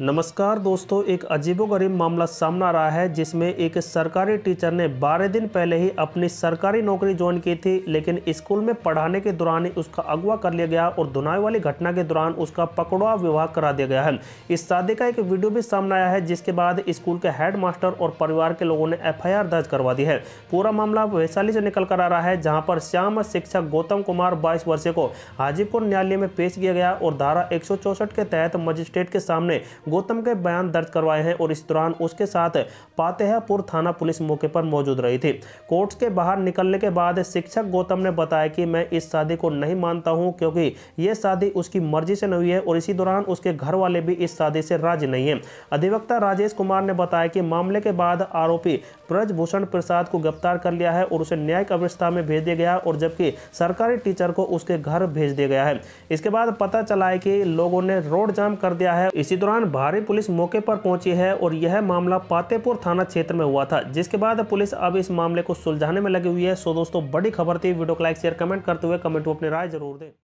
नमस्कार दोस्तों एक अजीबोगरीब मामला सामने आ रहा है जिसमें एक सरकारी टीचर ने 12 दिन पहले ही अपनी सरकारी नौकरी ज्वाइन की थी लेकिन स्कूल में पढ़ाने के दौरान ही उसका अगवा कर लिया गया और धुनाई वाली घटना के दौरान उसका पकड़वा विवाह करा दिया गया है इस शादी का एक वीडियो भी सामने आया है जिसके बाद स्कूल के हेड मास्टर और परिवार के लोगों ने एफ दर्ज करवा दी है पूरा मामला वैशाली से निकल कर आ रहा है जहाँ पर श्याम शिक्षक गौतम कुमार बाईस वर्षीय को हाजीपुर न्यायालय में पेश किया गया और धारा एक के तहत मजिस्ट्रेट के सामने गौतम के बयान दर्ज करवाए हैं और इस दौरान उसके साथ पातेहपुर थाना पुलिस मौके पर मौजूद रही थी कोर्ट के बाहर निकलने के बाद शिक्षक गौतम ने बताया कि मैं इस शादी को नहीं मानता हूँ क्योंकि यह शादी उसकी मर्जी से नहीं हुई है और इसी दौरान उसके घर वाले भी इस शादी से राजी नहीं है अधिवक्ता राजेश कुमार ने बताया कि मामले के बाद आरोपी ब्रजभूषण प्रसाद को गिरफ्तार कर लिया है और उसे न्यायिक अवस्था में भेज दिया गया और जबकि सरकारी टीचर को उसके घर भेज दिया गया है इसके बाद पता चला है कि लोगों ने रोड जाम कर दिया है इसी दौरान भारी पुलिस मौके पर पहुंची है और यह मामला पातेपुर थाना क्षेत्र में हुआ था जिसके बाद पुलिस अब इस मामले को सुलझाने में लगी हुई है सो दोस्तों बड़ी खबर थी वीडियो को लाइक शेयर कमेंट करते हुए कमेंट को अपनी राय जरूर दें